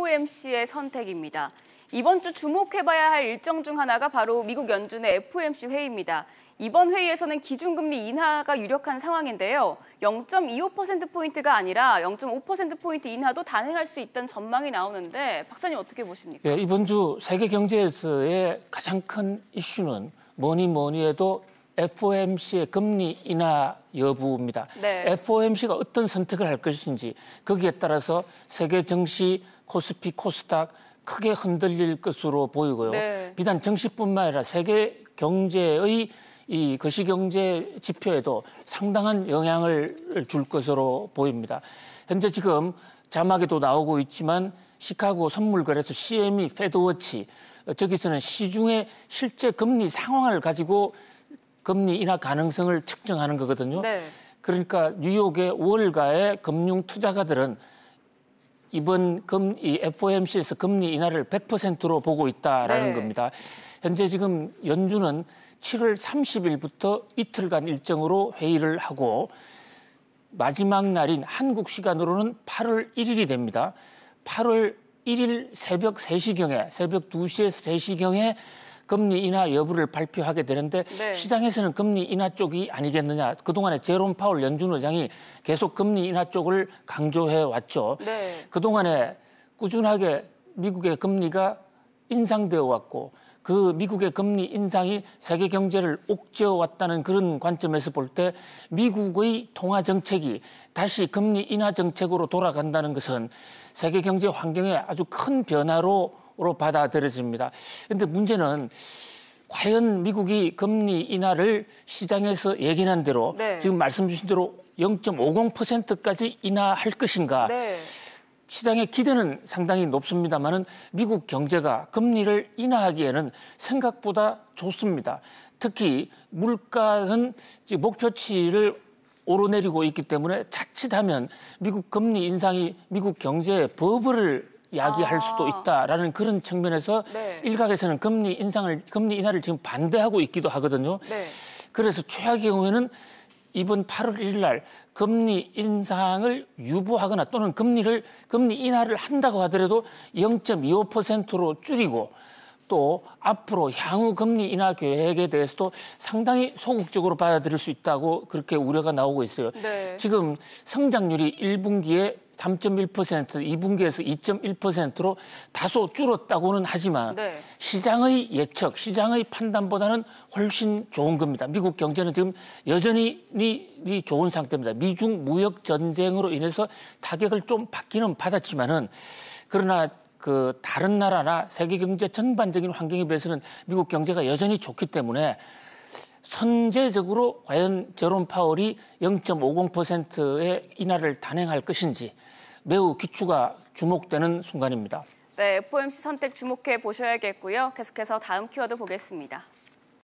최고 MC의 선택입니다. 이번 주 주목해봐야 할 일정 중 하나가 바로 미국 연준의 FOMC 회의입니다. 이번 회의에서는 기준금리 인하가 유력한 상황인데요. 0.25%포인트가 아니라 0.5%포인트 인하도 단행할 수 있다는 전망이 나오는데 박사님 어떻게 보십니까? 네, 이번 주 세계 경제에서의 가장 큰 이슈는 뭐니 뭐니 해도 FOMC의 금리 인하 여부입니다. 네. FOMC가 어떤 선택을 할 것인지 거기에 따라서 세계 증시, 코스피, 코스닥 크게 흔들릴 것으로 보이고요. 네. 비단 증시뿐만 아니라 세계 경제의 이 거시경제 지표에도 상당한 영향을 줄 것으로 보입니다. 현재 지금 자막에도 나오고 있지만 시카고 선물거래소 CME 페드워치 어, 저기서는 시중의 실제 금리 상황을 가지고 금리 인하 가능성을 측정하는 거거든요. 네. 그러니까 뉴욕의 월가의 금융 투자가들은 이번 금, 이 FOMC에서 금리 인하를 100%로 보고 있다라는 네. 겁니다. 현재 지금 연준은 7월 30일부터 이틀간 일정으로 회의를 하고 마지막 날인 한국 시간으로는 8월 1일이 됩니다. 8월 1일 새벽 3시경에, 새벽 2시에서 3시경에 금리 인하 여부를 발표하게 되는데 네. 시장에서는 금리 인하 쪽이 아니겠느냐. 그동안에 제롬 파울 연준 의장이 계속 금리 인하 쪽을 강조해 왔죠. 네. 그동안에 꾸준하게 미국의 금리가 인상되어 왔고 그 미국의 금리 인상이 세계 경제를 옥죄어 왔다는 그런 관점에서 볼 때 미국의 통화 정책이 다시 금리 인하 정책으로 돌아간다는 것은 세계 경제 환경에 아주 큰 변화로 으로 받아들여집니다. 그런데 문제는 과연 미국이 금리 인하를 시장에서 얘기한 대로 네. 지금 말씀 주신 대로 0.50%까지 인하할 것인가? 네. 시장의 기대는 상당히 높습니다만은 미국 경제가 금리를 인하하기에는 생각보다 좋습니다. 특히 물가는 목표치를 오르내리고 있기 때문에 자칫하면 미국 금리 인상이 미국 경제의 버블을 야기할 아. 수도 있다라는 그런 측면에서 네. 일각에서는 금리 인상을 금리 인하를 지금 반대하고 있기도 하거든요. 네. 그래서 최악의 경우에는 이번 8월 1일 날 금리 인상을 유보하거나 또는 금리를 금리 인하를 한다고 하더라도 0.25%로 줄이고 또 앞으로 향후 금리 인하 계획에 대해서도 상당히 소극적으로 받아들일 수 있다고 그렇게 우려가 나오고 있어요. 네. 지금 성장률이 1분기에 3.1% 2분기에서 2.1%로 다소 줄었다고는 하지만 네. 시장의 예측, 시장의 판단보다는 훨씬 좋은 겁니다. 미국 경제는 지금 여전히 좋은 상태입니다. 미중 무역 전쟁으로 인해서 타격을 좀 받기는 받았지만은 그러나 그 다른 나라나 세계 경제 전반적인 환경에 비해서는 미국 경제가 여전히 좋기 때문에 선제적으로 과연 제롬 파월이 0.50%의 인하를 단행할 것인지 매우 기추가 주목되는 순간입니다. 네, FOMC 선택 주목해 보셔야겠고요. 계속해서 다음 키워드 보겠습니다.